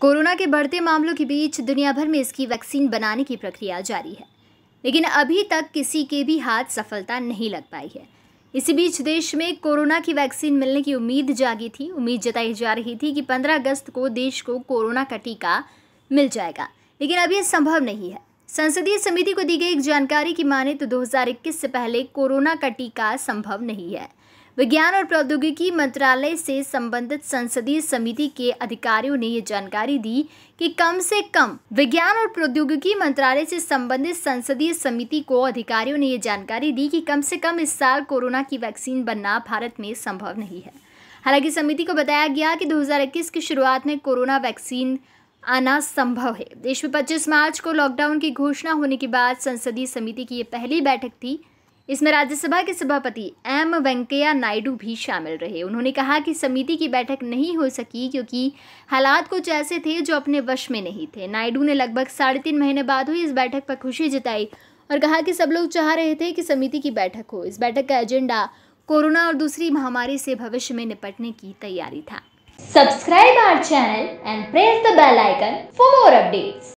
corona के बढ़ते मामलों के बीच दुनिया भर में इसकी वैक्सीन बनाने की प्रक्रिया जारी है लेकिन अभी तक किसी के भी हाथ सफलता नहीं लग पाई है इसी बीच देश में कोरोना की वैक्सीन मिलने की उम्मीद जागी थी उम्मीद जताई जा रही थी कि 15 अगस्त को देश को कोरोना का टीका मिल जाएगा लेकिन अब यह संभव नहीं है संसदीय समिति को दी गई एक जानकारी की माने तो 2021 से पहले कोरोना का टीका संभव नहीं है विज्ञान और प्रौद्योगिकी मंत्रालय से संबंधित संसदीय समिति के अधिकारियों ने ये जानकारी दी कि कम से कम विज्ञान और प्रौद्योगिकी मंत्रालय से संबंधित संसदीय समिति को अधिकारियों ने ये जानकारी दी कि कम से कम इस साल कोरोना की वैक्सीन बनना भारत में संभव नहीं है हालांकि समिति को बताया गया कि 2021 की शुरुआत में कोरोना वैक्सीन आना संभव है देश में 25 मार्च को लॉकडाउन की घोषणा होने के बाद संसदीय समिति की ये पहली बैठक थी इसमें राज्यसभा के सभापति एम वेंकैया नायडू भी शामिल रहे उन्होंने कहा कि समिति की बैठक नहीं हो सकी क्योंकि हालात कुछ ऐसे थे जो अपने वश में नहीं थे नायडू ने लगभग साढ़े तीन महीने बाद हुई इस बैठक पर खुशी जताई और कहा कि सब लोग चाह रहे थे कि समिति की बैठक हो इस बैठक का एजेंडा कोरोना और दूसरी महामारी से भविष्य में निपटने की तैयारी था subscribe our channel and press the bell icon for more updates